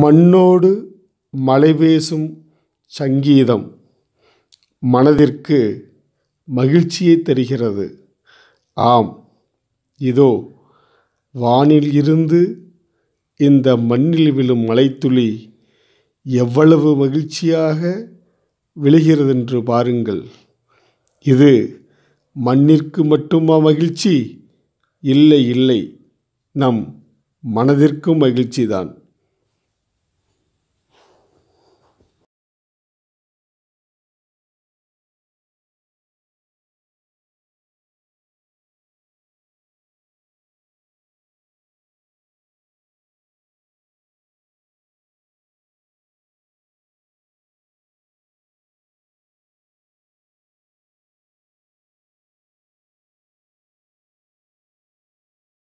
மண்ணோடு மலைபேசும் சங்கீதம் மனதிற்கு மகிழ்ச்சியை தருகிறது ஆம் இதோ வானில் இருந்து இந்த மண்ணில் விழும் மலைத்துளி எவ்வளவு மகிழ்ச்சியாக விழுகிறதென்று பாருங்கள் இது மண்ணிற்கு மட்டுமா மகிழ்ச்சி இல்லை இல்லை நம் மனதிற்கும் மகிழ்ச்சிதான்